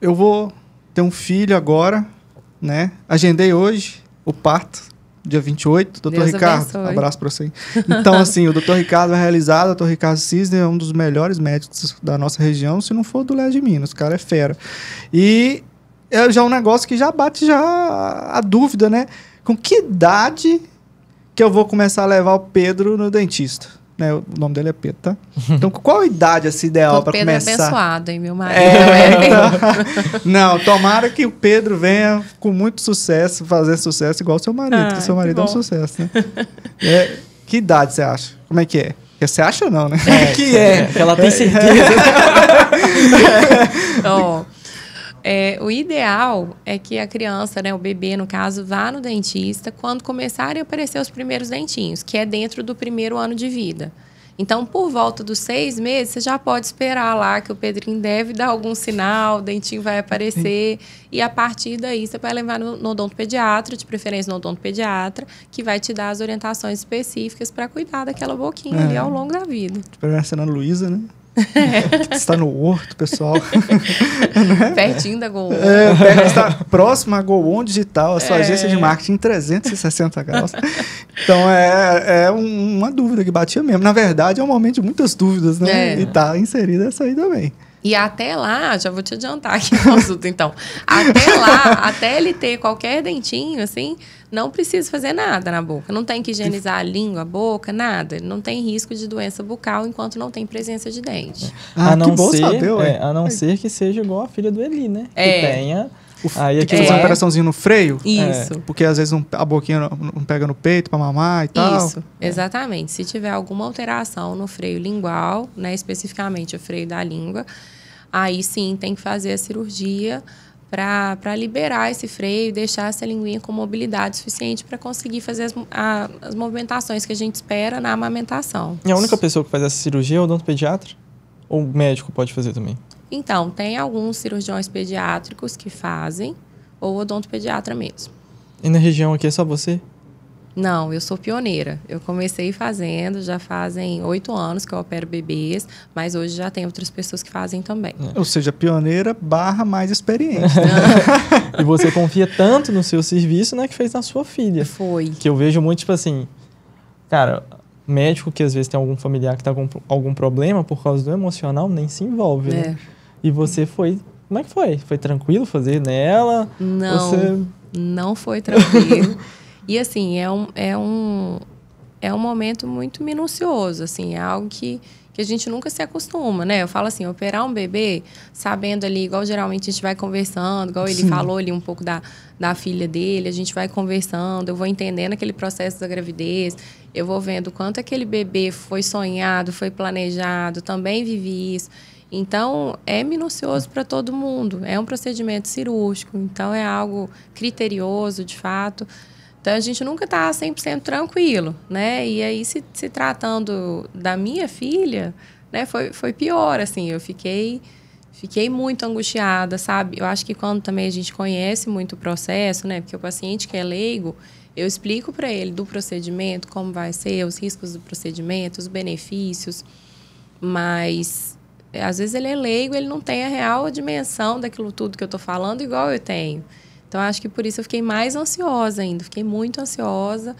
eu vou ter um filho agora, né? Agendei hoje o parto, dia 28. Doutor Deus Ricardo, abençoe. abraço para você. Então, assim, o doutor Ricardo é realizado, o doutor Ricardo Cisner é um dos melhores médicos da nossa região, se não for do Leste de Minas, o cara é fera. E é já um negócio que já bate já a dúvida, né? Com que idade que eu vou começar a levar o Pedro no dentista? né? O nome dele é Pedro, tá? Então, qual a idade assim, ideal para começar? Pedro é abençoado, hein, meu marido? É, é, então, não, tomara que o Pedro venha com muito sucesso, fazer sucesso igual seu marido, ah, porque seu marido é um sucesso, né? É, que idade você acha? Como é que é? Você acha ou não, né? É, que é. é. Ela tem certeza. É. oh. É, o ideal é que a criança, né, o bebê no caso, vá no dentista quando começarem a aparecer os primeiros dentinhos, que é dentro do primeiro ano de vida. Então, por volta dos seis meses, você já pode esperar lá que o Pedrinho deve dar algum sinal, o dentinho vai aparecer. E a partir daí, você vai levar no, no odontopediatra, de preferência no odontopediatra, que vai te dar as orientações específicas para cuidar daquela boquinha é. ali ao longo da vida. Para tipo, a Luísa, né? É. Está tipo, no Horto, pessoal. Né? Pertinho da Go próxima É, está próximo à Go Digital, a sua é. agência de marketing 360 graus. Então é, é uma dúvida que batia mesmo. Na verdade, é um momento de muitas dúvidas, né? É. E está inserida essa aí também. E até lá, já vou te adiantar aqui o assunto, então. Até lá, até ele ter qualquer dentinho, assim, não precisa fazer nada na boca. Não tem que higienizar a língua, a boca, nada. Não tem risco de doença bucal enquanto não tem presença de dente. Ah, a não que bom ser, saber, é, A não ser que seja igual a filha do Eli, né? É. Que tenha Aí aqui é. fazer uma operaçãozinha no freio. Isso. É, porque às vezes a boquinha não, não, pega no peito para mamar e tal. Isso, é. exatamente. Se tiver alguma alteração no freio lingual, né, especificamente o freio da língua, aí sim tem que fazer a cirurgia para liberar esse freio e deixar essa linguinha com mobilidade suficiente para conseguir fazer as, a, as movimentações que a gente espera na amamentação. E a única pessoa que faz essa cirurgia é o odontopediatra? Ou o médico pode fazer também? Então, tem alguns cirurgiões pediátricos que fazem, ou odontopediatra mesmo. E na região aqui é só você? Não, eu sou pioneira. Eu comecei fazendo, já fazem oito anos que eu opero bebês, mas hoje já tem outras pessoas que fazem também. É. Ou seja, pioneira barra mais experiente. e você confia tanto no seu serviço, né, que fez na sua filha. Foi. Que eu vejo muito, tipo assim, cara, médico que às vezes tem algum familiar que tá com algum problema por causa do emocional, nem se envolve, né? é. né? E você foi. Como é que foi? Foi tranquilo fazer nela? Não. Você... Não foi tranquilo. e assim, é um, é um. É um momento muito minucioso, assim, é algo que que a gente nunca se acostuma, né? Eu falo assim, operar um bebê, sabendo ali, igual geralmente a gente vai conversando, igual ele Sim. falou ali um pouco da, da filha dele, a gente vai conversando, eu vou entendendo aquele processo da gravidez, eu vou vendo quanto aquele bebê foi sonhado, foi planejado, também vivi isso. Então, é minucioso para todo mundo. É um procedimento cirúrgico, então é algo criterioso, de fato. Então, a gente nunca está 100% tranquilo, né? E aí, se, se tratando da minha filha, né, foi, foi pior, assim. Eu fiquei, fiquei muito angustiada, sabe? Eu acho que quando também a gente conhece muito o processo, né? Porque o paciente que é leigo, eu explico para ele do procedimento, como vai ser, os riscos do procedimento, os benefícios. Mas, às vezes, ele é leigo, ele não tem a real dimensão daquilo tudo que eu estou falando, igual eu tenho. Então acho que por isso eu fiquei mais ansiosa ainda, fiquei muito ansiosa.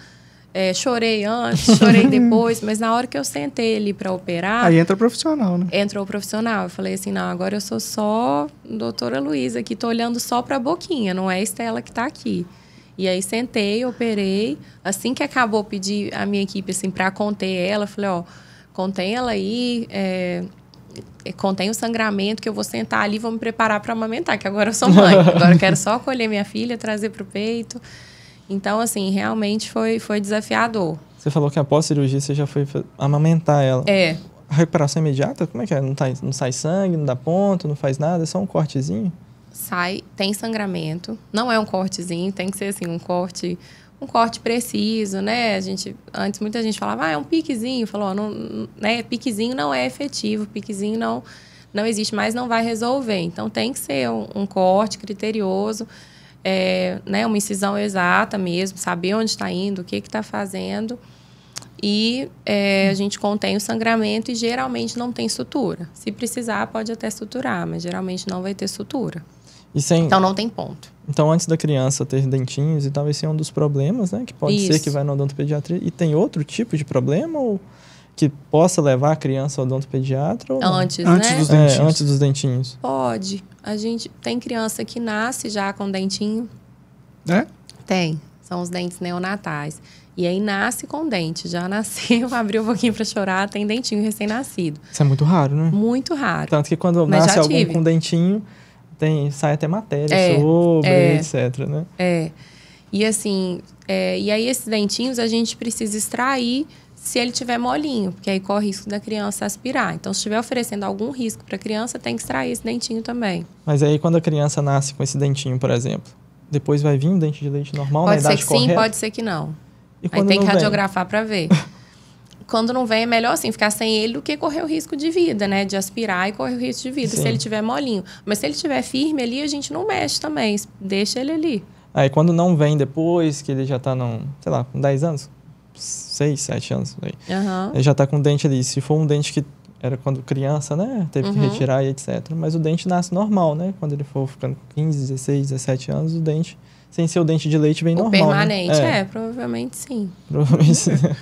É, chorei antes, chorei depois, mas na hora que eu sentei ali para operar. Aí entra o profissional, né? Entrou o profissional. Eu falei assim: não, agora eu sou só doutora Luísa aqui, tô olhando só para a boquinha, não é a Estela que está aqui. E aí sentei, operei. Assim que acabou, pedi a minha equipe assim para conter ela. Falei: ó, contém ela aí, é, é, contém o sangramento, que eu vou sentar ali, vou me preparar para amamentar, que agora eu sou mãe. agora eu quero só acolher minha filha, trazer para o peito. Então, assim, realmente foi, foi desafiador. Você falou que após a cirurgia você já foi amamentar ela. É. A recuperação é imediata? Como é que é? Não, tá, não sai sangue, não dá ponto, não faz nada, é só um cortezinho? Sai, tem sangramento. Não é um cortezinho, tem que ser assim, um corte um corte preciso, né? A gente antes muita gente falava, ah, é um piquezinho, falou, não, né? Piquezinho não é efetivo, piquezinho não não existe mais, não vai resolver. Então tem que ser um, um corte criterioso, é, né? Uma incisão exata mesmo, saber onde está indo, o que está fazendo. E é, a gente contém o sangramento e geralmente não tem sutura. Se precisar, pode até suturar, mas geralmente não vai ter sutura. Sem... Então não tem ponto. Então, antes da criança ter dentinhos e tal, esse é um dos problemas, né? Que pode Isso. ser que vai na odontopediatria. E tem outro tipo de problema ou que possa levar a criança ao odontopediatra? Ou antes, não? né? Antes dos, é, antes dos dentinhos. Pode. A gente tem criança que nasce já com dentinho. É? Tem. São os dentes neonatais. E aí nasce com dente. Já nasceu, abriu um pouquinho para chorar, tem dentinho recém-nascido. Isso é muito raro, né? Muito raro. Tanto que quando Mas nasce algum com dentinho, tem, sai até matéria é, sobre, é, etc, né? É. E assim, é, e aí esses dentinhos a gente precisa extrair se ele tiver molinho, porque aí corre o risco da criança aspirar. Então, se estiver oferecendo algum risco para a criança, tem que extrair esse dentinho também. Mas aí quando a criança nasce com esse dentinho, por exemplo, depois vai vir um dente de leite normal pode na idade correta? Pode ser que sim, pode ser que não. E aí tem que radiografar para ver. Quando não vem, é melhor assim ficar sem ele do que correr o risco de vida, né? De aspirar e correr o risco de vida, Sim. se ele tiver molinho. Mas se ele tiver firme ali, a gente não mexe também, deixa ele ali. Aí quando não vem depois, que ele já tá, num, sei lá, com 10 anos, 6, 7 anos, aí, uhum. ele já tá com o dente ali. Se for um dente que era quando criança, né? Teve uhum. que retirar e etc. Mas o dente nasce normal, né? Quando ele for ficando com 15, 16, 17 anos, o dente, sem ser o dente de leite, vem o normal. Né? Permanente, né? é. é. provavelmente sim. Provavelmente sim.